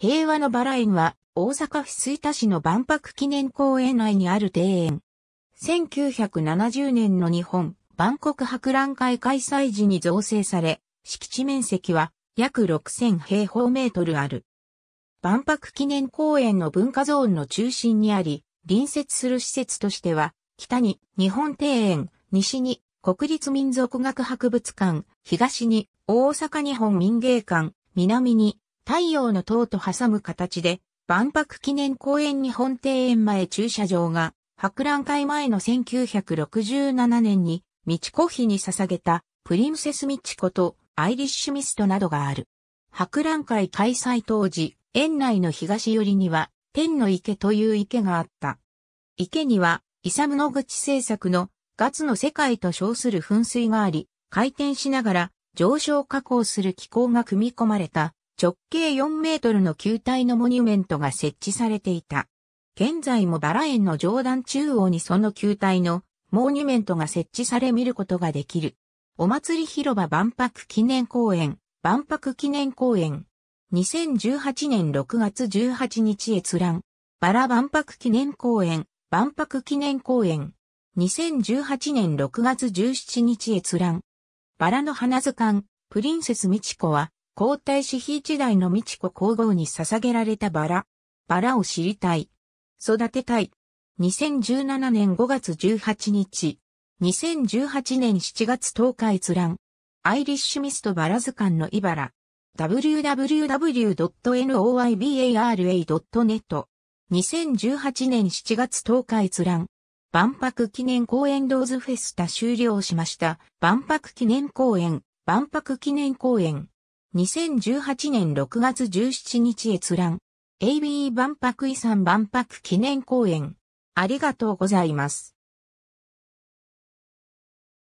平和のバラ園は、大阪府吹田市の万博記念公園内にある庭園。1970年の日本、万国博覧会開催時に造成され、敷地面積は約6000平方メートルある。万博記念公園の文化ゾーンの中心にあり、隣接する施設としては、北に日本庭園、西に国立民族学博物館、東に大阪日本民芸館、南に太陽の塔と挟む形で、万博記念公園日本庭園前駐車場が、博覧会前の1967年に、道智子妃に捧げた、プリンセスッチことアイリッシュミストなどがある。博覧会開催当時、園内の東寄りには、天の池という池があった。池には、イサムノグチ製作のガツの世界と称する噴水があり、回転しながら上昇加工する機構が組み込まれた直径4メートルの球体のモニュメントが設置されていた。現在もバラ園の上段中央にその球体のモニュメントが設置され見ることができる。お祭り広場万博記念公園、万博記念公園。2018年6月18日閲覧。バラ万博記念公園、万博記念公園。2018年6月17日閲覧。バラの花図鑑、プリンセスミチコは、皇太子妃時代の美智子皇后に捧げられたバラ。バラを知りたい。育てたい。2017年5月18日。2018年7月10日閲覧。アイリッシュミストバラ図鑑のイバラ。www.noibara.net。2018年7月10日閲覧。万博記念公園ローズフェスタ終了しました。万博記念公園、万博記念公園。2018年6月17日閲覧。AB 万博遺産万博記念公園。ありがとうございます。